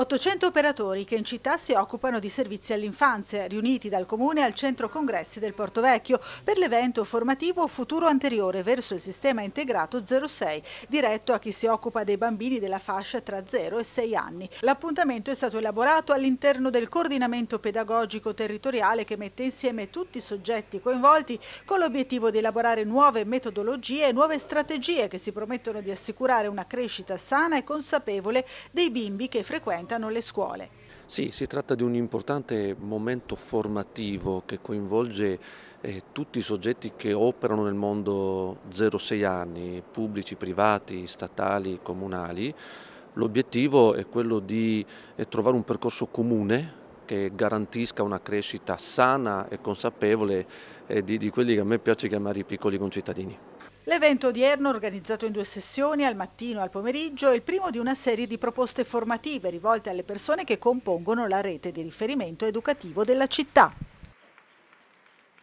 800 operatori che in città si occupano di servizi all'infanzia, riuniti dal Comune al Centro Congressi del Porto Vecchio per l'evento formativo Futuro Anteriore verso il Sistema Integrato 06, diretto a chi si occupa dei bambini della fascia tra 0 e 6 anni. L'appuntamento è stato elaborato all'interno del coordinamento pedagogico territoriale che mette insieme tutti i soggetti coinvolti con l'obiettivo di elaborare nuove metodologie e nuove strategie che si promettono di assicurare una crescita sana e consapevole dei bimbi che frequentano frequentano le scuole. Sì, si tratta di un importante momento formativo che coinvolge eh, tutti i soggetti che operano nel mondo 0-6 anni, pubblici, privati, statali, comunali. L'obiettivo è quello di eh, trovare un percorso comune che garantisca una crescita sana e consapevole eh, di, di quelli che a me piace chiamare i piccoli concittadini. L'evento odierno, organizzato in due sessioni, al mattino e al pomeriggio, è il primo di una serie di proposte formative rivolte alle persone che compongono la rete di riferimento educativo della città.